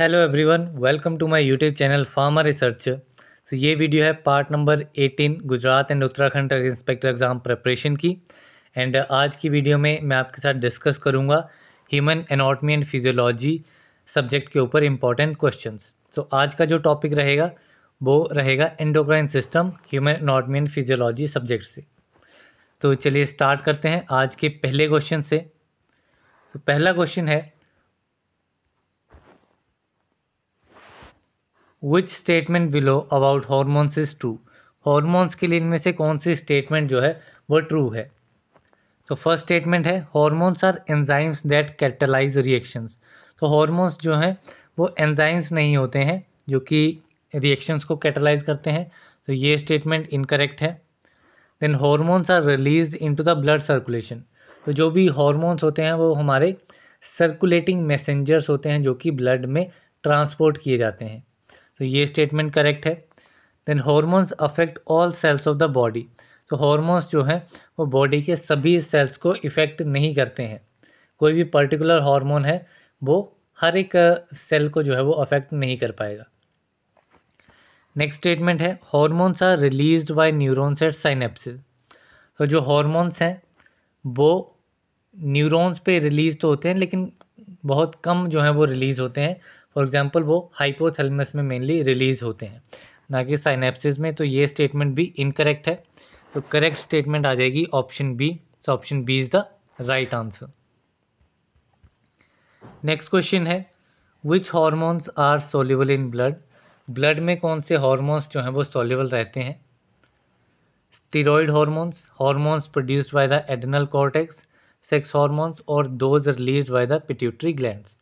Hello everyone welcome to my YouTube channel farmer research so ये video है part number 18 Gujarat and Uttarakhand inspector exam preparation की and uh, आज की video में मैं आपके साथ डिस्कस करूँगा human anatomy and physiology subject के ऊपर इंपॉर्टेंट क्वेश्चन सो आज का जो टॉपिक रहेगा वो रहेगा endocrine system human anatomy and physiology subject से तो चलिए स्टार्ट करते हैं आज के पहले क्वेश्चन से तो पहला क्वेश्चन है which statement below about hormones is true hormones के लिए इनमें से कौन सी स्टेटमेंट जो है वो ट्रू है तो फर्स्ट स्टेटमेंट है hormones are enzymes that catalyse reactions तो हॉर्मोन्स जो हैं वो एंजाइम्स नहीं होते हैं जो कि रिएक्शंस को कैटलाइज करते हैं तो ये स्टेटमेंट इनकरेक्ट है then hormones are release into the blood circulation तो जो भी हॉर्मोन्स होते हैं वो हमारे सर्कुलेटिंग मैसेंजर्स होते हैं जो कि ब्लड में ट्रांसपोर्ट किए जाते हैं तो ये स्टेटमेंट करेक्ट है then hormones affect all cells of the body तो हॉर्मोन्स जो हैं वो बॉडी के सभी सेल्स को इफ़ेक्ट नहीं करते हैं कोई भी पर्टिकुलर हार्मोन है वो हर एक सेल को जो है वो अफेक्ट नहीं कर पाएगा नेक्स्ट स्टेटमेंट है hormones are release by neurons at synapses तो जो हॉर्मोन्स हैं वो न्यूरॉन्स पे रिलीज तो होते हैं लेकिन बहुत कम जो है वो रिलीज़ होते हैं फॉर एग्जाम्पल वो हाइपोथेलमस में मेनली रिलीज़ होते हैं ना कि साइनेप्सिस में तो ये स्टेटमेंट भी इनकरेक्ट है तो करेक्ट स्टेटमेंट आ जाएगी option B so option B is the right answer next question है which hormones are soluble in blood blood में कौन से हॉर्मोन्स जो हैं वो सोल्यूबल रहते हैं steroid hormones hormones produced by the adrenal cortex sex hormones और those release by the pituitary glands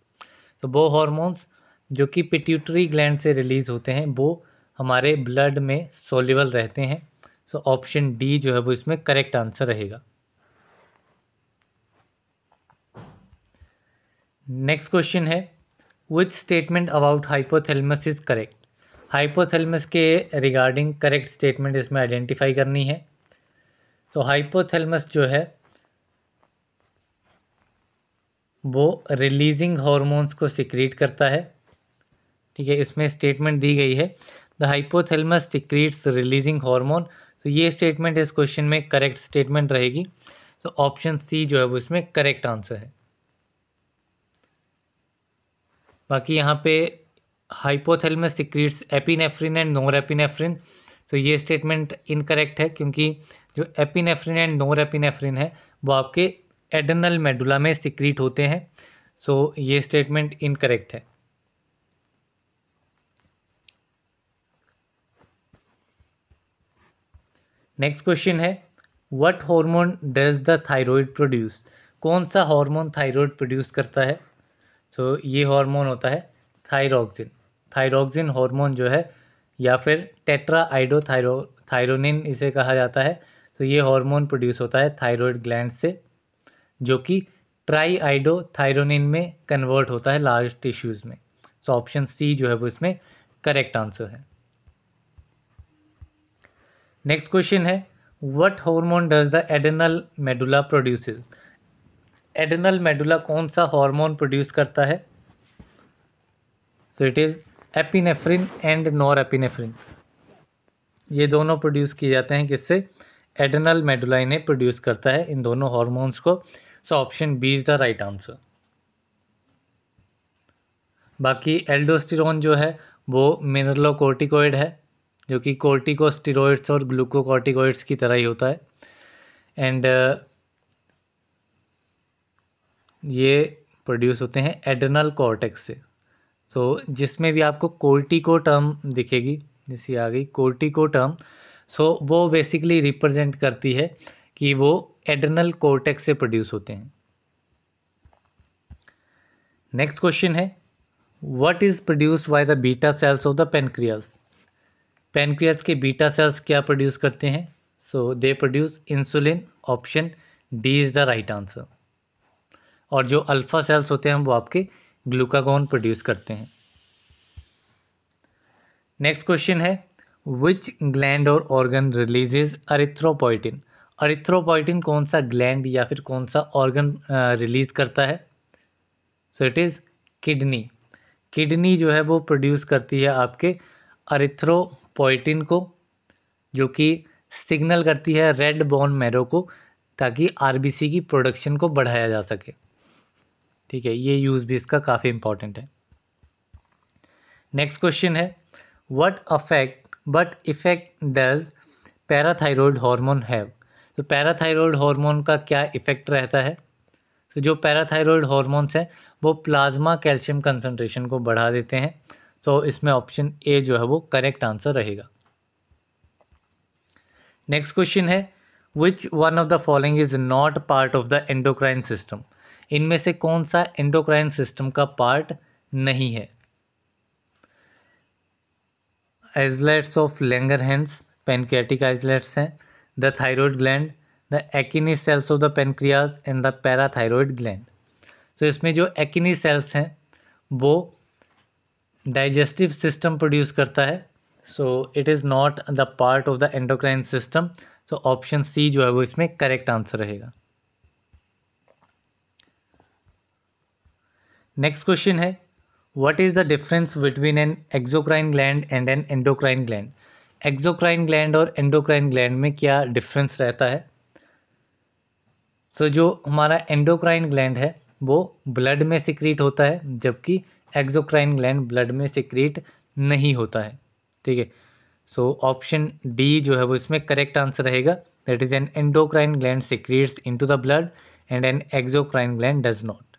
तो वो हॉर्मोन्स जो कि पिट्यूटरी ग्लैंड से रिलीज़ होते हैं वो हमारे ब्लड में सोल्यूबल रहते हैं सो ऑप्शन डी जो है वो इसमें करेक्ट आंसर रहेगा नेक्स्ट क्वेश्चन है which statement about hypothalamus is correct hypothalamus के रिगार्डिंग करेक्ट स्टेटमेंट इसमें आइडेंटिफाई करनी है तो हाइपोथेलमस जो है वो रिलीजिंग हॉर्मोन्स को सिक्रीट करता है ठीक है इसमें स्टेटमेंट दी गई है the hypothalamus secretes releasing hormone तो ये स्टेटमेंट इस क्वेश्चन में करेक्ट स्टेटमेंट रहेगी तो ऑप्शन सी जो है वो इसमें करेक्ट आंसर है बाकी यहाँ पे hypothalamus secretes epinephrine and epinephrine तो ये स्टेटमेंट इनकरेक्ट है क्योंकि जो एपिनेफ्रिन एंड एपिनेफ्रिन है वो आपके एडनल मेडुला में सिक्रीट होते हैं सो so, ये स्टेटमेंट इनकरेक्ट है नेक्स्ट क्वेश्चन है what hormone does the thyroid produce कौन सा हार्मोन थायराइड प्रोड्यूस करता है तो so, ये हार्मोन होता है थायरोक्सिन थायरोक्सिन हार्मोन जो है या फिर टेट्रा आइडो थायरो थायरोनिन इसे कहा जाता है तो so, ये हार्मोन प्रोड्यूस होता है थायरॉयड ग्लैंड से जो कि ट्राई आइडो थायरोनिन में कन्वर्ट होता है लार्ज टिश्यूज़ में सो ऑप्शन सी जो है वो इसमें करेक्ट आंसर है नेक्स्ट क्वेश्चन है what hormone does the adrenal medulla produces adrenal medulla कौन सा हार्मोन प्रोड्यूस करता है so it is epinephrine and norepinephrine ये दोनों प्रोड्यूस किए जाते हैं किससे एडेनल मेडुला इन्हें प्रोड्यूस करता है इन दोनों हॉर्मोन्स को so option B is the right answer बाकी एल्डोस्टिरोन जो है वो मिनरलोकोर्टिकोइड है जो कि कोर्टिकोस्टेरॉइड्स और ग्लूकोकॉर्टिकोइड्स की तरह ही होता है एंड uh, ये प्रोड्यूस होते हैं एडनल कॉर्टेक्स से तो so, जिसमें भी आपको कोर्टिको टर्म दिखेगी जैसे आ गई कोर्टिको टर्म सो so, वो बेसिकली रिप्रेजेंट करती है कि वो एडनल कोर्टेक्स से प्रोड्यूस होते हैं नेक्स्ट क्वेश्चन है what is produced by the beta cells of the pancreas pancreas के बीटा सेल्स क्या प्रोड्यूस करते हैं so they produce insulin option D is the right answer और जो अल्फ़ा सेल्स होते हैं वो आपके ग्लूकागोन प्रोड्यूस करते हैं नेक्स्ट क्वेश्चन है विच ग्लैंड और ऑर्गन रिलीजेज अरिथ्रोपोइटिन अरिथ्रोपोइटिन कौन सा ग्लैंड या फिर कौन सा ऑर्गन रिलीज करता है so it is kidney kidney जो है वो प्रोड्यूस करती है आपके अरिथ्रो पोइटिन को जो कि सिग्नल करती है रेड बोन मैरो को ताकि आरबीसी की प्रोडक्शन को बढ़ाया जा सके ठीक है ये यूज़ भी इसका काफ़ी इम्पॉर्टेंट है नेक्स्ट क्वेश्चन है what affect but effect does parathyroid hormone have तो पैराथायरॉयड हार्मोन का क्या इफेक्ट रहता है तो जो पैराथायरॉयड हार्मोन्स हैं वो प्लाज्मा कैल्शियम कंसनट्रेशन को बढ़ा देते हैं so, तो इसमें ऑप्शन ए जो है वो करेक्ट आंसर रहेगा नेक्स्ट क्वेश्चन है which one of the following is not part of the endocrine system इनमें से कौन सा एंडोक्राइन सिस्टम का पार्ट नहीं है islets of Langerhans pancreatic islets हैं the thyroid gland the acini cells of the pancreas and the parathyroid gland तो इसमें जो एक्नी सेल्स हैं वो डाइजेस्टिव सिस्टम प्रोड्यूस करता है so it is not the part of the endocrine system so option C जो है वो इसमें करेक्ट आंसर रहेगा नेक्स्ट क्वेश्चन है what is the difference between an exocrine gland and an endocrine gland exocrine gland और endocrine gland में क्या difference रहता है तो so, जो हमारा एंडोक्राइन ग्लैंड है वो ब्लड में सिक्रीट होता है जबकि एक्जोक्राइन ग्लैंड ब्लड में सिक्रीट नहीं होता है ठीक है सो ऑप्शन डी जो है वो इसमें करेक्ट आंसर रहेगा that is an endocrine gland secretes into the blood and an exocrine gland does not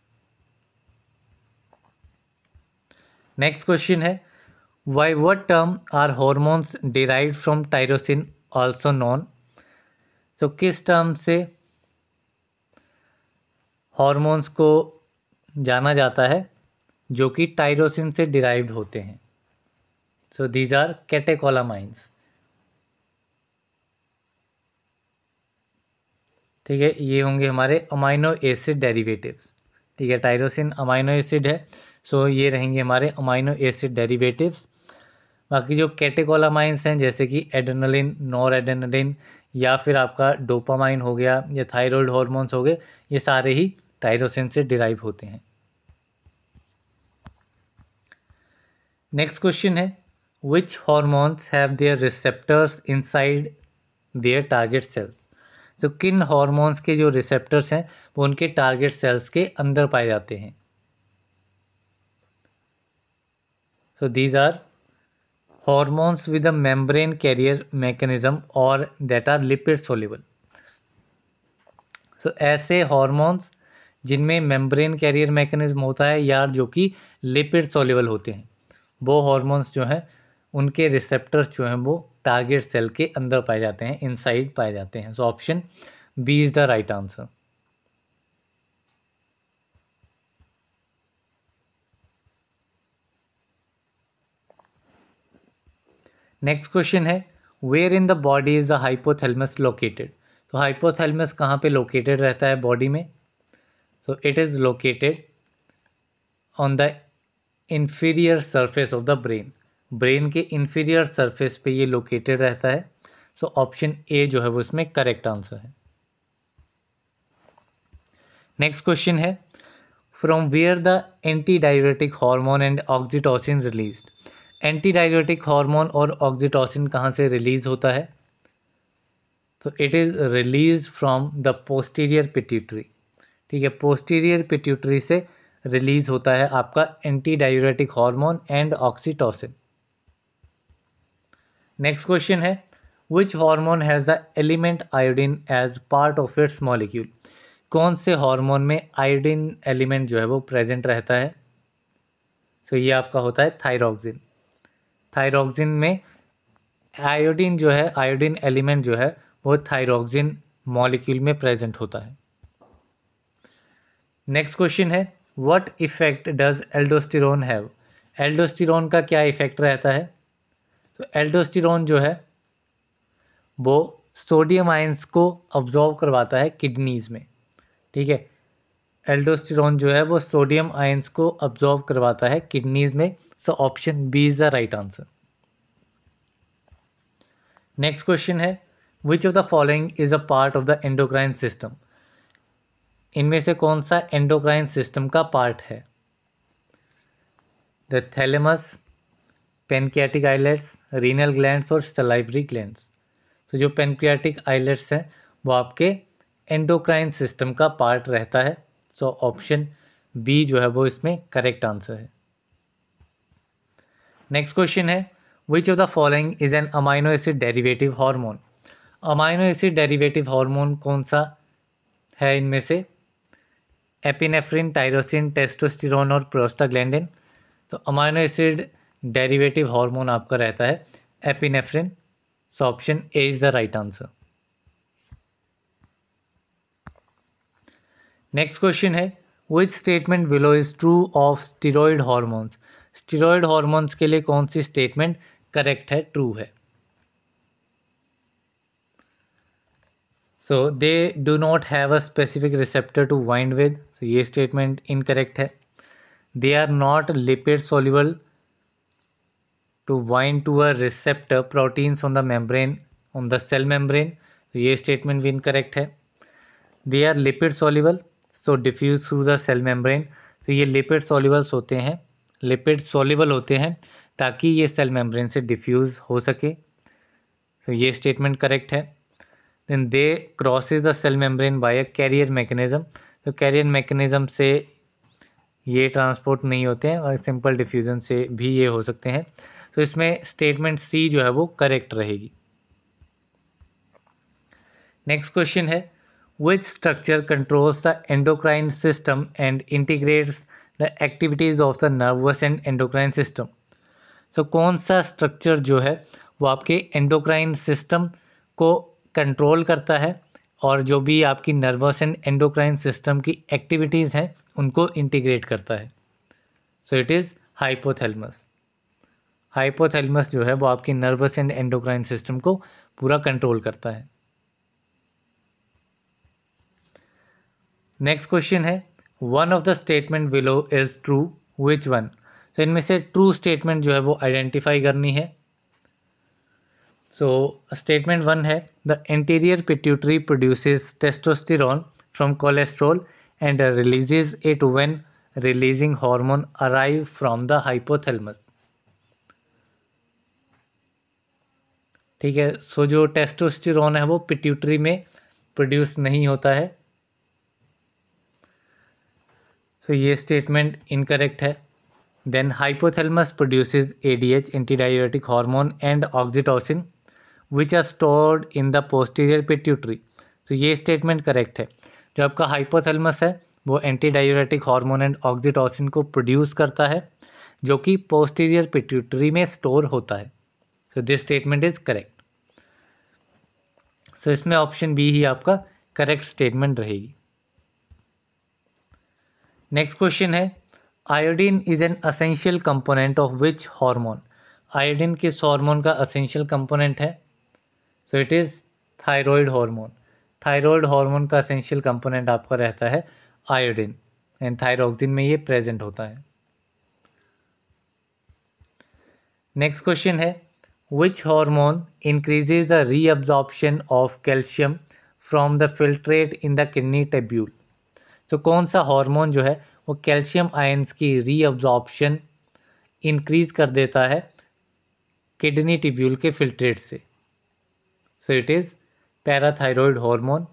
next question है why what term are hormones derive from tyrosine also known तो किस term से hormones को जाना जाता है जो कि टाइरोसिन से डिराइव्ड होते हैं सो दीज आर कैटेकोलामाइंस ठीक है ये होंगे हमारे अमाइनो एसिड डेरिवेटिव्स ठीक है टाइरोसिन अमाइनो एसिड है सो ये रहेंगे हमारे अमाइनो एसिड डेरिवेटिव्स बाकी जो कैटेकोलामाइंस हैं जैसे कि एडेनोलिन नॉर एडेनोलिन या फिर आपका डोपामाइन हो गया या थायराइड हॉर्मोन्स हो गए ये सारे ही टाइरोसिन से डिराइव होते हैं नेक्स्ट क्वेश्चन है which hormones have their receptors inside their target cells तो किन हॉर्मोन्स के जो रिसेप्टर्स हैं वो उनके टारगेट सेल्स के अंदर पाए जाते हैं so these are hormones with a membrane carrier mechanism और that are lipid soluble so ऐसे हॉर्मोन्स जिनमें मेम्ब्रेन कैरियर मैकेनिज्म होता है या जो कि लिपिड सोलिबल होते हैं वो हॉर्मोन्स जो हैं उनके रिसेप्टर्स जो हैं वो टारगेट सेल के अंदर पाए जाते हैं इनसाइड पाए जाते हैं so option B is the right answer next question है where in the body is the hypothalamus located तो हाइपोथेलमस कहाँ पे लोकेटेड रहता है बॉडी में so it is located on the inferior surface of the brain brain के inferior surface पे ये लोकेटेड रहता है सो ऑप्शन ए जो है वो इसमें करेक्ट आंसर है नेक्स्ट क्वेश्चन है from where the antidiuretic hormone and oxytocin release antidiuretic hormone और ऑक्जिटोसिन कहाँ से रिलीज होता है तो it is release from the posterior pituitary ठीक है पोस्टीरियर पिट्यूटरी से रिलीज़ होता है आपका antidiuretic hormone and oxytocin next question है which hormone has the element iodine as part of its molecule कौन से हार्मोन में आयोडीन एलिमेंट जो है वो प्रेजेंट रहता है सो so, ये आपका होता है थायरोक्सिन थायरोक्सिन में आयोडीन जो है आयोडीन एलिमेंट जो है वो थायरोक्सिन मॉलिक्यूल में प्रेजेंट होता है नेक्स्ट क्वेश्चन है what effect does aldosterone have aldosterone का क्या इफ़ेक्ट रहता है तो एल्डोस्टिरोन जो है वो सोडियम आइंस को ऑब्जॉर्व करवाता है किडनीज़ में ठीक है एल्डोस्टिरोन जो है वो सोडियम आइंस को ऑब्जॉर्व करवाता है किडनीज़ में so option B is the right answer next question है which of the following is a part of the endocrine system इनमें से कौन सा एंडोक्राइन सिस्टम का पार्ट है the thalamus pancreatic islets renal glands और सलाइवरी ग्लैंड्स तो जो पेनक्रियाटिक आइलेट्स हैं वो आपके एंडोक्राइन सिस्टम का पार्ट रहता है सो ऑप्शन बी जो है वो इसमें करेक्ट आंसर है नेक्स्ट क्वेश्चन है which of the following is an amino acid derivative hormone amino acid derivative hormone कौन सा है इनमें से एपिनेफ्रिन टायरोसिन टेस्टोस्टिरोन और प्रोस्टाग्लैंडिन तो अमाइनो एसिड डेरिवेटिव हार्मोन आपका रहता है epinephrine so option A is the right answer next question है which statement below is true of steroid hormones steroid hormones के लिए कौन सी स्टेटमेंट करेक्ट है ट्रू है so they do not have a specific receptor to bind with so ये statement incorrect है they are not lipid soluble to bind to a receptor proteins on the membrane on the cell membrane तो ये statement भी incorrect है they are lipid soluble so diffuse through the cell membrane तो ये lipid सोल्यूबल्स होते हैं lipid soluble होते हैं ताकि ये सेल मेम्ब्रेन से डिफ्यूज़ हो सके तो ये स्टेटमेंट करेक्ट है then they crosses the cell membrane by a carrier mechanism तो कैरियर मैकेनिज्म से ये ट्रांसपोर्ट नहीं होते हैं और सिंपल डिफ्यूज़न से भी ये हो सकते हैं तो इसमें स्टेटमेंट सी जो है वो करेक्ट रहेगी नेक्स्ट क्वेश्चन है which structure controls the endocrine system and integrates the activities of the nervous and endocrine system so कौन सा स्ट्रक्चर जो है वो आपके एंडोक्राइन सिस्टम को कंट्रोल करता है और जो भी आपकी नर्वस एंड एंडोक्राइन सिस्टम की एक्टिविटीज़ हैं उनको इंटीग्रेट करता है so it is hypothalamus hypothalamus जो है वो आपकी नर्वस एंड एंडोक्राइन सिस्टम को पूरा कंट्रोल करता है नेक्स्ट क्वेश्चन है one of the statement below is true which one तो इनमें से ट्रू स्टेटमेंट जो है वो आइडेंटिफाई करनी है सो स्टेटमेंट वन है The anterior pituitary produces testosterone from cholesterol and releases it when releasing hormone arrive from the hypothalamus ठीक है सो जो टेस्टोस्टेरोन है वो पिट्यूटरी में प्रोड्यूस नहीं होता है सो so, ये स्टेटमेंट इनकरेक्ट है then hypothalamus produces ADH antidiabetic hormone and oxytocin which are stored in the posterior pituitary तो ये स्टेटमेंट करेक्ट है जो आपका हाइपोथेलमस है वो antidiuretic hormone and oxytocin को प्रोड्यूस करता है जो कि पोस्टीरियर पिट्यूटरी में स्टोर होता है so this statement is correct so इसमें ऑप्शन बी ही आपका करेक्ट स्टेटमेंट रहेगी नेक्स्ट क्वेश्चन है iodine is an essential component of which hormone iodine किस हार्मोन का असेंशियल कंपोनेंट है so it is thyroid hormone thyroid hormone का essential component आपका रहता है आयोडीन एंड थायरोक्सिन में ये प्रेजेंट होता है नेक्स्ट क्वेश्चन है which hormone increases the reabsorption of calcium from the filtrate in the kidney tubule तो कौन सा हार्मोन जो है वो कैल्शियम आयंस की रीअब्जॉर्प्शन इंक्रीज कर देता है किडनी टिब्यूल के फिल्ट्रेट से So it is parathyroid hormone.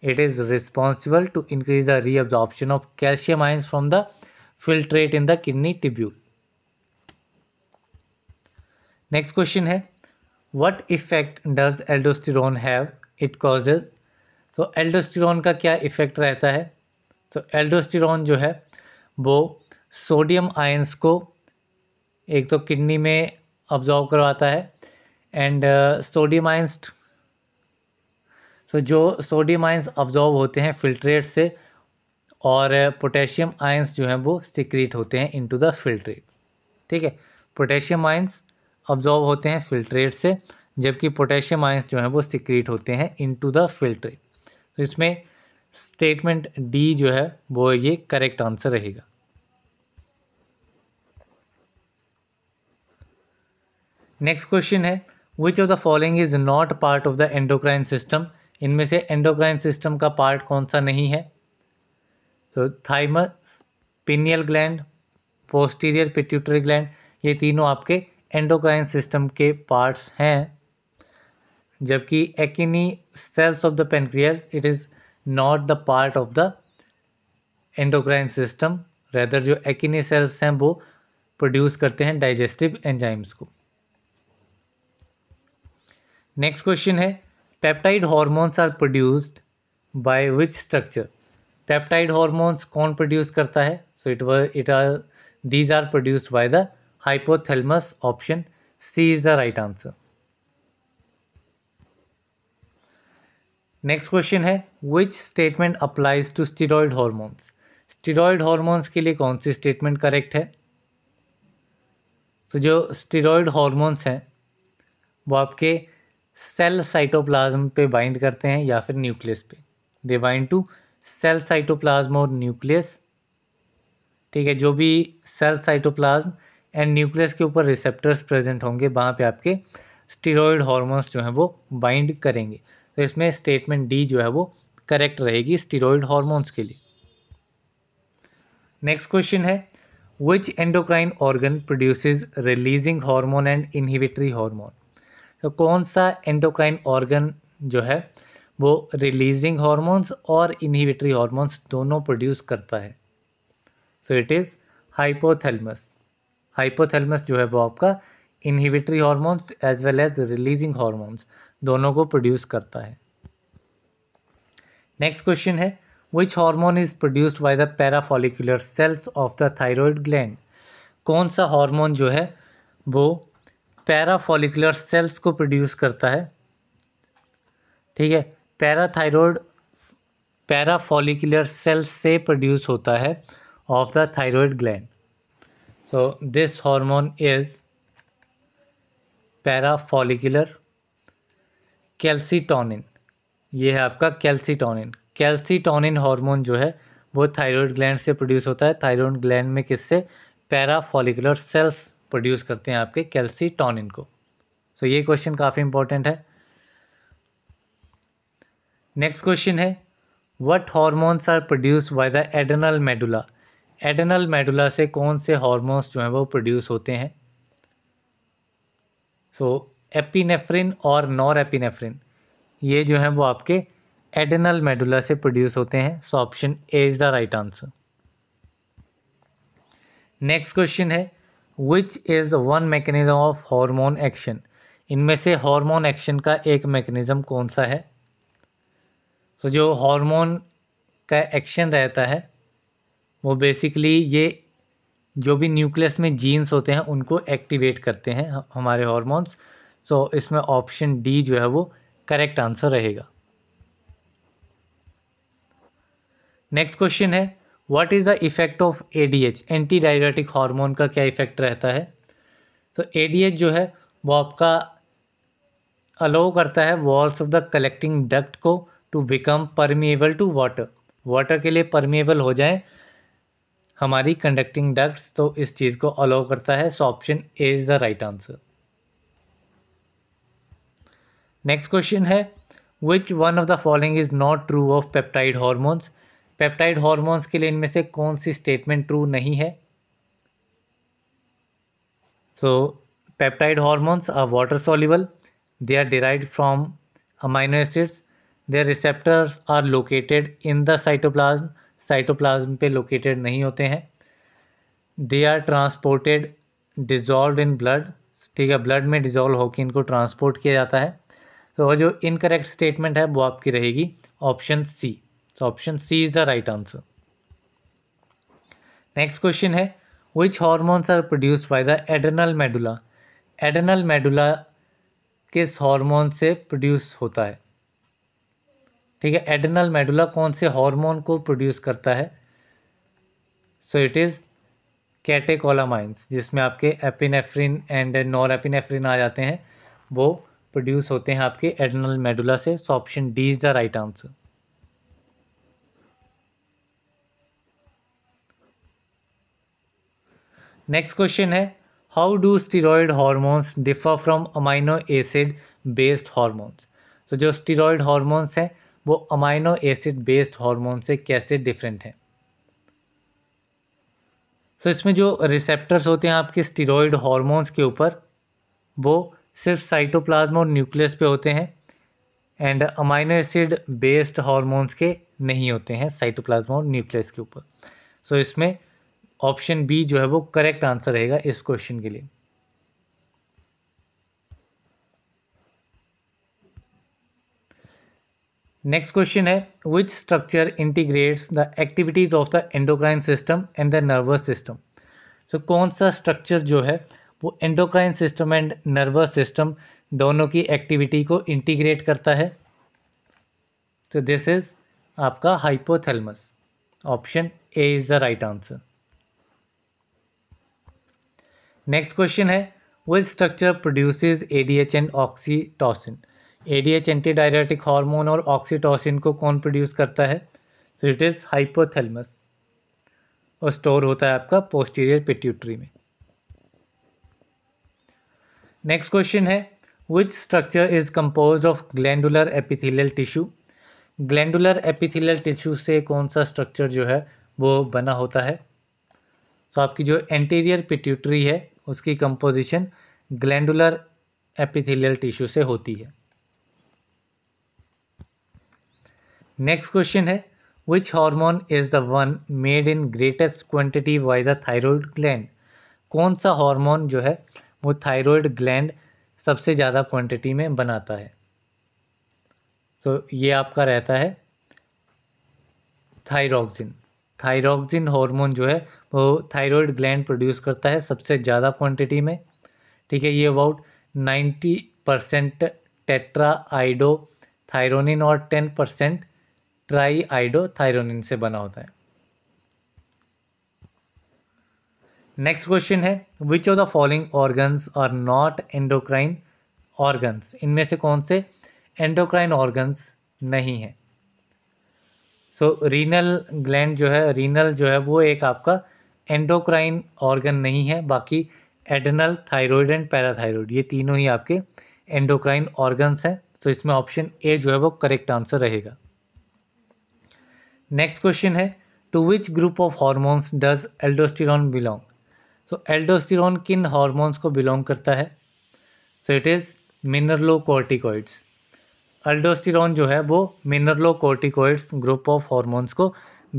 It is responsible to increase the reabsorption of calcium ions from the filtrate in the kidney tubule. Next question है what effect does aldosterone have? It causes तो so, aldosterone का क्या effect रहता है तो so, aldosterone जो है वो सोडियम आयंस को एक तो किडनी में ऑब्जॉर्व करवाता है एंड सोडियम आइंस सो जो सोडियम आइंस ऑब्जॉर्व होते हैं फिल्ट्रेट से और पोटेशियम uh, आइंस जो हैं वो सिक्रीट होते हैं इनटू द फिल्ट्रेट ठीक है पोटेशियम आइंस ऑब्जॉर्व होते हैं फिल्ट्रेट से जबकि पोटेशियम आइंस जो हैं वो सिक्रीट होते हैं इनटू द फिल्ट्रेट तो इसमें स्टेटमेंट डी जो है वो ये करेक्ट आंसर रहेगा नेक्स्ट क्वेश्चन है which of the following is not part of the endocrine system इनमें से एंडोक्राइन सिस्टम का पार्ट कौन सा नहीं है तो thymus pineal gland posterior pituitary gland ये तीनों आपके एंडोक्राइन सिस्टम के पार्ट्स हैं जबकि acini cells of the pancreas it is not the part of the endocrine system rather जो एक्नी सेल्स हैं वो प्रोड्यूस करते हैं डाइजेस्टिव एंजाइम्स को नेक्स्ट क्वेश्चन है peptide hormones are produced by which structure peptide hormones कौन produce करता है so it it are these are produced by the hypothalamus option C is the right answer next question है which statement applies to steroid hormones steroid hormones के लिए कौन सी statement correct है तो so, जो स्टीरॉयड हॉर्मोन्स हैं वो आपके सेल साइटोप्लाज्म पे बाइंड करते हैं या फिर न्यूक्लियस पे they bind to cell cytoplasm और न्यूक्लियस ठीक है जो भी सेल साइटोप्लाज्म एंड न्यूक्लियस के ऊपर रिसेप्टर्स प्रेजेंट होंगे वहाँ पे आपके स्टीरोइड हार्मोन्स जो हैं वो बाइंड करेंगे तो इसमें स्टेटमेंट डी जो है वो करेक्ट रहेगी स्टीरोइड हार्मोन्स के लिए नेक्स्ट क्वेश्चन है which endocrine organ produces releasing hormone and inhibitory hormone तो कौन सा एंडोक्राइन ऑर्गन जो है वो रिलीजिंग हॉर्मोन्स और इनहिबिटरी हॉर्मोन्स दोनों प्रोड्यूस करता है so it is hypothalamus hypothalamus जो है वो आपका inhibitory hormones as well as releasing hormones दोनों को प्रोड्यूस करता है नेक्स्ट क्वेश्चन है which hormone is produced by the parafollicular cells of the thyroid gland कौन सा हार्मोन जो है वो फॉलिकुलर सेल्स को प्रोड्यूस करता है ठीक है पैरा फॉलिकुलर सेल्स से प्रोड्यूस होता है of the thyroid gland so this hormone is follicular calcitonin ये है आपका कैल्सीटोनिन कैल्सीटोनिन हार्मोन जो है वो थायरॉयड ग्लैंड से प्रोड्यूस होता है थायरॉयड ग्लैंड में किससे फॉलिकुलर सेल्स प्रोड्यूस करते हैं आपके कैल्सीटोनिन को सो so, ये क्वेश्चन काफ़ी इंपॉर्टेंट है नेक्स्ट क्वेश्चन है what hormones are produce by the adrenal medulla adrenal medulla से कौन से हॉर्मोन्स जो हैं वो प्रोड्यूस होते हैं सो एपिनेफ्रिन और नॉर एपिनेफ्रिन ये जो हैं वो आपके एडनल मेडुला से प्रोड्यूस होते हैं so option A is the right answer next question है which is one mechanism of hormone action इनमें से हार्मोन एक्शन का एक मैकेनिज़्म कौन सा है तो so, जो हार्मोन का एक्शन रहता है वो बेसिकली ये जो भी न्यूक्लियस में जीन्स होते हैं उनको एक्टिवेट करते हैं हमारे हॉर्मोन्स सो so, इसमें ऑप्शन डी जो है वो करेक्ट आंसर रहेगा नेक्स्ट क्वेश्चन है what is the effect of A D H anti diabetic hormone का क्या इफ़ेक्ट रहता है तो ए डी एच जो है वो आपका अलाउ करता है walls of the collecting duct को to become permeable to water water के लिए परमिएबल हो जाए हमारी कंडक्टिंग डक्ट्स तो इस चीज़ को अलाउ करता है so option A is the right answer next question है which one of the following is not true of peptide hormones peptide hormones के लिए इनमें से कौन सी स्टेटमेंट ट्रू नहीं है so peptide hormones are water soluble they are derive from amino acids their receptors are located in the cytoplasm cytoplasm पे located नहीं होते हैं they are transported dissolve in blood ठीक है ब्लड में डिजॉल्व होकर इनको ट्रांसपोर्ट किया जाता है तो जो इनकरेक्ट स्टेटमेंट है वो आपकी रहेगी option C so option C is the right answer next question है which hormones are produced by the adrenal medulla adrenal medulla किस हॉर्मोन से प्रोड्यूस होता है ठीक है एडनल मेडुला कौन से हॉर्मोन को प्रोड्यूस करता है सो इट इज़ कैटेकोलामाइंस जिसमें आपके एपिनेफ्रिन एंड नॉर एपिनेफ्रिन आ जाते हैं वो प्रोड्यूस होते हैं आपके एडनल मेडुला से so option D is the right answer next question है how do steroid hormones differ from amino acid based hormones तो जो स्टीरोड हॉर्मोन्स हैं वो अमाइनो एसिड बेस्ड हॉर्मोन से कैसे डिफरेंट हैं सो so, इसमें जो रिसेप्टर्स होते हैं आपके स्टीरोड हॉर्मोन्स के ऊपर वो सिर्फ साइटोप्लाज्म और न्यूक्लियस पे होते हैं and amino acid based hormones के नहीं होते हैं साइटोप्लाज्म और न्यूक्लियस के ऊपर सो so, इसमें ऑप्शन बी जो है वो करेक्ट आंसर रहेगा इस क्वेश्चन के लिए नेक्स्ट क्वेश्चन है which structure integrates the activities of the endocrine system and the nervous system so कौन सा स्ट्रक्चर जो है वो endocrine system and nervous system दोनों की एक्टिविटी को इंटीग्रेट करता है तो दिस इज़ आपका hypothalamus option A is the right answer next question है which structure D ADH and oxytocin ADH diuretic hormone और ऑक्सीटोसिन को कौन प्रोड्यूस करता है सो इट इज़ हाइपोथेलमस और स्टोर होता है आपका पोस्टीरियर पिट्यूटरी में नेक्स्ट क्वेश्चन है which structure is compose of glandular epithelial tissue glandular epithelial tissue से कौन सा स्ट्रक्चर जो है वो बना होता है तो आपकी जो एंटीरियर पिट्यूटरी है उसकी कंपोजिशन ग्लैंडुलर एपिथेलियल टिश्यू से होती है नेक्स्ट क्वेश्चन है which hormone is the one made in greatest quantity by the thyroid gland कौन सा हार्मोन जो है वो थायराइड ग्लैंड सबसे ज़्यादा क्वांटिटी में बनाता है सो so, ये आपका रहता है थायरोक्सिन थायरोक्सिन हार्मोन जो है वो थायराइड ग्लैंड प्रोड्यूस करता है सबसे ज़्यादा क्वांटिटी में ठीक है ये about ninety percent tetraiodothyronine और ten percent triiodothyronine से बना होता है नेक्स्ट क्वेश्चन है which of the following organs are not endocrine organs इनमें से कौन से एंडोक्राइन ऑर्गन्स नहीं हैं सो रीनल ग्लैंड जो है रीनल जो है वो एक आपका एंडोक्राइन ऑर्गन नहीं है बाकी एडनल थायरॉयड एंड पैराथायरॉयड ये तीनों ही आपके एंडोक्राइन ऑर्गन्स हैं तो इसमें ऑप्शन ए जो है वो करेक्ट आंसर रहेगा नेक्स्ट क्वेश्चन है to which group of hormones does aldosterone belong so aldosterone किन हॉर्मोन्स को बिलोंग करता है so it is mineralocorticoids aldosterone जो है वो mineralocorticoids group of hormones को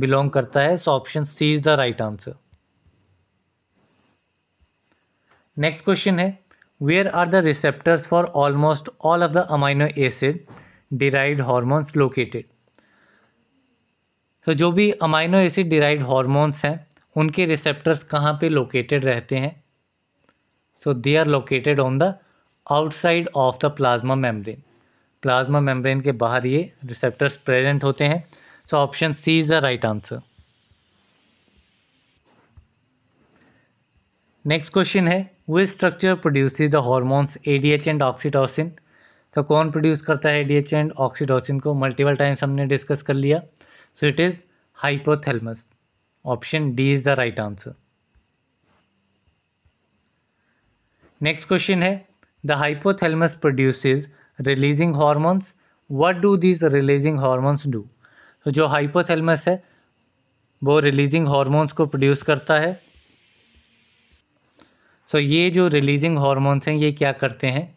बिलोंग करता है so option C is the right answer next question है where are the receptors for almost all of the amino acid derived hormones located तो जो भी अमाइनो एसिड डिराइव्ड हॉर्मोन्स हैं उनके receptors कहाँ पे लोकेटेड रहते हैं so they are located on the outside of the plasma membrane plasma membrane के बाहर ये रिसेप्टर्स प्रेजेंट होते हैं so option C is the right answer next question है what structure produce the hormones A D H and oxytocin तो कौन produce करता है A D H and oxytocin को मल्टीपल टाइम्स हमने डिस्कस कर लिया so it is hypothalamus option D is the right answer next question है the hypothalamus produces releasing hormones what do this releasing hormones do तो जो hypothalamus है वो releasing hormones को प्रोड्यूस करता है सो so, ये जो रिलीजिंग हॉर्मोन्स हैं ये क्या करते हैं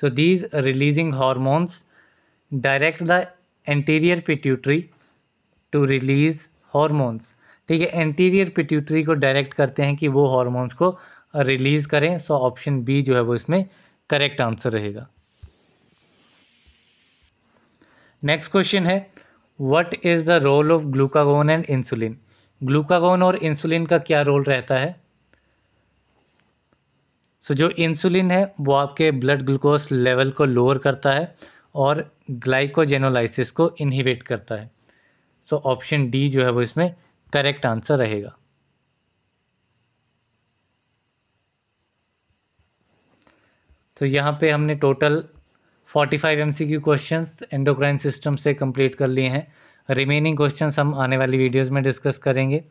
so these releasing hormones direct the anterior pituitary to release hormones ठीक है एंटीरियर पिट्यूटरी को डायरेक्ट करते हैं कि वो हॉर्मोन्स को रिलीज़ करें सो ऑप्शन बी जो है वो इसमें करेक्ट आंसर रहेगा नेक्स्ट क्वेश्चन है what is the role of glucagon and insulin glucagon और इंसुलिन का क्या रोल रहता है सो so, जो इंसुलिन है वो आपके ब्लड ग्लूकोज लेवल को लोअर करता है और ग्लाइकोजेनोलाइसिस को इनहिबिट करता है सो ऑप्शन डी जो है वो इसमें करेक्ट आंसर रहेगा तो यहाँ पे हमने total forty five M C question endocrine system से कम्प्लीट कर लिए हैं रिमेनिंग क्वेश्चन हम आने वाली वीडियोज़ में डिस्कस करेंगे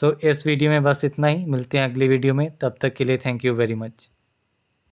सो so, इस वीडियो में बस इतना ही मिलते हैं अगली वीडियो में तब तक के लिए थैंक यू वेरी मच